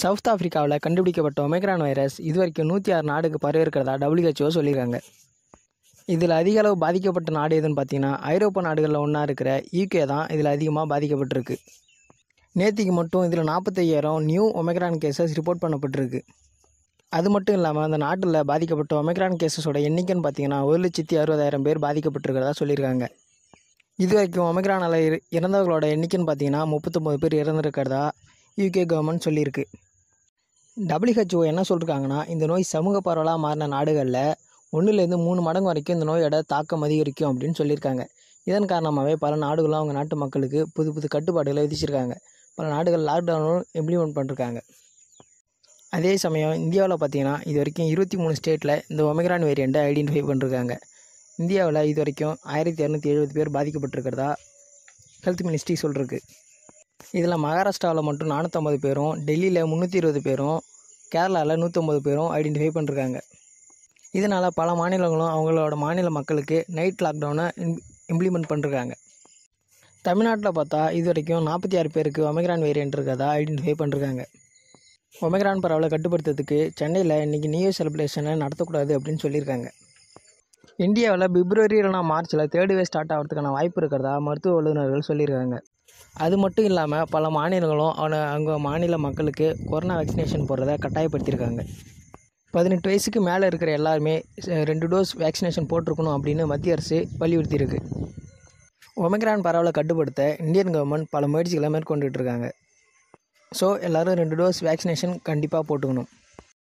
south ஆஃப்ரிக்காவில் கண்டுபிடிக்கப்பட்ட Omicron virus இதுவரைக்கும் நூற்றி ஆறு நாடுக்கு பரவிருக்கிறதா இருக்கிறதா டபிள்யூஹெச்ஓ சொல்லியிருக்காங்க இதில் அதிக அளவு பாதிக்கப்பட்ட நாடு எதுன்னு பார்த்தீங்கன்னா ஐரோப்பா நாடுகளில் ஒன்றா இருக்கிற யூகே தான் இதில் அதிகமாக பாதிக்கப்பட்டிருக்கு நேற்றுக்கு மட்டும் இதில் நாற்பத்தையாயிரம் நியூ ஒமேக்ரான் கேசஸ் ரிப்போர்ட் பண்ணப்பட்டிருக்கு அது மட்டும் இல்லாமல் அந்த நாட்டில் பாதிக்கப்பட்ட ஒமேக்ரான் கேசஸோட எண்ணிக்கைன்னு பார்த்தீங்கன்னா ஒரு லட்சத்தி அறுபதாயிரம் பேர் பாதிக்கப்பட்டிருக்கிறதா சொல்லியிருக்காங்க இது வரைக்கும் அலை இறந்தவர்களோட எண்ணிக்கைன்னு பார்த்தீங்கன்னா முப்பத்தொம்பது பேர் இறந்துருக்கிறதா யூகே கவர்மெண்ட் சொல்லியிருக்கு டபிள்யூஹெச்ஓ என்ன சொல்லியிருக்காங்கன்னா இந்த நோய் சமூக பரவலாக மாறின நாடுகளில் ஒன்றுலேருந்து மூணு மடங்கு வரைக்கும் இந்த நோயோட தாக்கம் அதிகரிக்கும் அப்படின்னு சொல்லியிருக்காங்க இதன் காரணமாகவே பல நாடுகளும் அவங்க நாட்டு மக்களுக்கு புது புது கட்டுப்பாடுகளை விதிச்சிருக்காங்க பல நாடுகள் லாக்டவுனும் இம்ப்ளிமெண்ட் பண்ணிருக்காங்க அதே சமயம் இந்தியாவில் பார்த்தீங்கன்னா இது வரைக்கும் இருபத்தி மூணு ஸ்டேட்டில் இந்த ஒமிக்ரான் வேரியண்ட்டை ஐடென்டிஃபை பண்ணிருக்காங்க இந்தியாவில் இது வரைக்கும் ஆயிரத்தி இரநூத்தி எழுபது பேர் பாதிக்கப்பட்டிருக்கிறதா ஹெல்த் மினிஸ்ட்ரி சொல்லிருக்கு இதில் மகாராஷ்டிராவில் மட்டும் நானூற்றம்பது பேரும் டெல்லியில் முந்நூற்றி இருபது பேரும் கேரளாவில் நூற்றம்பது பேரும் ஐடென்டிஃபை பண்ணிருக்காங்க இதனால் பல மாநிலங்களும் அவங்களோட மாநில மக்களுக்கு நைட் லாக்டவுனை இம்ப்ளிமெண்ட் பண்ணிருக்காங்க தமிழ்நாட்டில் பார்த்தா இது வரைக்கும் நாற்பத்தி ஆறு பேருக்கு ஒமைக்ரான் வேரியன்ட் இருக்கிறதா ஐடென்டிஃபை பண்ணிருக்காங்க ஒமைக்ரான் பரவலை கட்டுப்படுத்துறதுக்கு சென்னையில் இன்றைக்கி நியூ செலிப்ரேஷனை நடத்தக்கூடாது அப்படின்னு சொல்லியிருக்காங்க இந்தியாவில் பிப்ரவரி இல்லைனா மார்ச்சில் தேர்ட் வேவ் ஸ்டார்ட் ஆகிறதுக்கான வாய்ப்பு இருக்கிறதா மருத்துவ வல்லுநர்கள் சொல்லியிருக்காங்க அது மட்டும் இல்லாமல் பல மாநிலங்களும் அவனை அங்கே மாநில மக்களுக்கு கொரோனா வேக்சினேஷன் போடுறத கட்டாயப்படுத்தியிருக்காங்க பதினெட்டு வயசுக்கு மேலே இருக்கிற எல்லாருமே ரெண்டு டோஸ் வேக்சினேஷன் போட்டிருக்கணும் அப்படின்னு மத்திய அரசு வலியுறுத்தியிருக்கு ஒமிக்ரான் பரவலை கட்டுப்படுத்த இந்தியன் கவர்மெண்ட் பல முயற்சிகளை மேற்கொண்டுட்டு இருக்காங்க ஸோ எல்லோரும் ரெண்டு டோஸ் வேக்சினேஷன் கண்டிப்பாக போட்டுக்கணும்